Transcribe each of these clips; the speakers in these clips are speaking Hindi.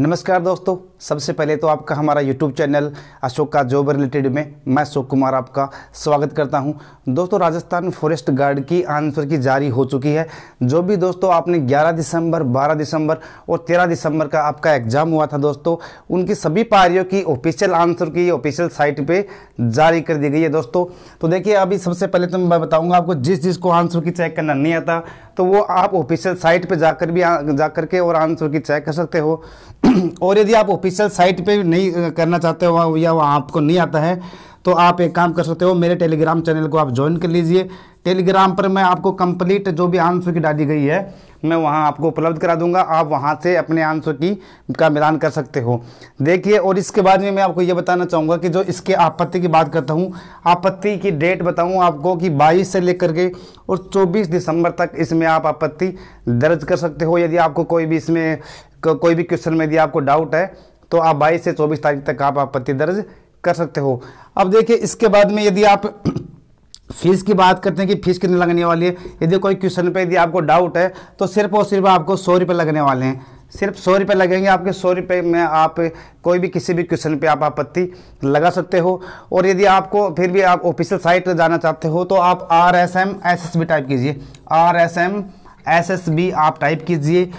नमस्कार दोस्तों सबसे पहले तो आपका हमारा यूट्यूब चैनल अशोक का जॉब रिलेटेड में मैं अशोक कुमार आपका स्वागत करता हूं दोस्तों राजस्थान फॉरेस्ट गार्ड की आंसर की जारी हो चुकी है जो भी दोस्तों आपने 11 दिसंबर 12 दिसंबर और 13 दिसंबर का आपका एग्ज़ाम हुआ था दोस्तों उनकी सभी पारियों की official answer key official site पर जारी कर दी गई है दोस्तों तो देखिए अभी सबसे पहले तो मैं बताऊँगा आपको जिस जिसको आंसर की चेक करना नहीं आता तो वो आप ऑफिशियल साइट पर जाकर भी जा के और आंसर की चेक कर सकते हो और यदि आप ऑफिस ऑफिशियल साइट पे नहीं करना चाहते हो या वहाँ आपको नहीं आता है तो आप एक काम कर सकते हो मेरे टेलीग्राम चैनल को आप ज्वाइन कर लीजिए टेलीग्राम पर मैं आपको कंप्लीट जो भी आंसू की डाली गई है मैं वहाँ आपको उपलब्ध करा दूंगा आप वहाँ से अपने आंसर की का मिलान कर सकते हो देखिए और इसके बाद में मैं आपको ये बताना चाहूँगा कि जो इसके आपत्ति की बात करता हूँ आपत्ति की डेट बताऊँ आपको कि 22 से लेकर के और 24 दिसंबर तक इसमें आप आपत्ति दर्ज कर सकते हो यदि आपको कोई भी इसमें को, कोई भी क्वेश्चन में यदि आपको डाउट है तो आप बाईस से चौबीस तारीख तक आप आपत्ति दर्ज कर सकते हो अब देखिए इसके बाद में यदि आप फीस की बात करते हैं कि फीस कितनी लगने वाली है यदि कोई क्वेश्चन पे यदि आपको डाउट है तो सिर्फ और सिर्फ आपको सौ रुपये लगने वाले हैं सिर्फ सौ रुपये लगेंगे आपके सौ रुपये में आप कोई भी किसी भी क्वेश्चन पे आप आपत्ति लगा सकते हो और यदि आपको फिर भी आप ऑफिशियल साइट पर जाना चाहते हो तो आप R S M S S B type कीजिए R S M S S B आप टाइप कीजिए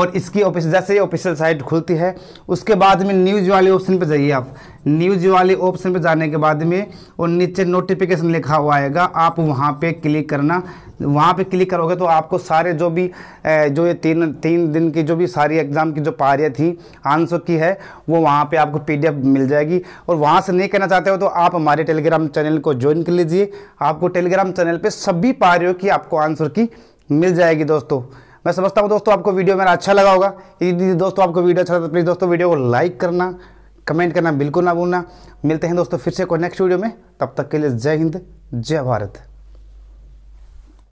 और इसकी ऑफिस जैसे ही ऑफिशियल साइट खुलती है उसके बाद में न्यूज वाले ऑप्शन पर जाइए आप न्यूज वाले ऑप्शन पर जाने के बाद में और नीचे नोटिफिकेशन लिखा हुआ आएगा आप वहाँ पे क्लिक करना वहाँ पे क्लिक करोगे तो आपको सारे जो भी जो ये तीन तीन दिन की जो भी सारी एग्ज़ाम की जो पारियाँ थी आंसर की है वो वहाँ पे आपको पीडीएफ मिल जाएगी और वहाँ से नहीं करना चाहते हो तो आप हमारे टेलीग्राम चैनल को ज्वाइन कर लीजिए आपको टेलीग्राम चैनल पर सभी पारियों की आपको आंसर की मिल जाएगी दोस्तों मैं समझता हूँ दोस्तों आपको वीडियो मेरा अच्छा लगा होगा यदि दोस्तों आपको वीडियो अच्छा लगा तो प्लीज़ दोस्तों वीडियो को लाइक करना कमेंट करना बिल्कुल ना भूलना मिलते हैं दोस्तों फिर से कोई नेक्स्ट वीडियो में तब तक के लिए जय हिंद जय भारत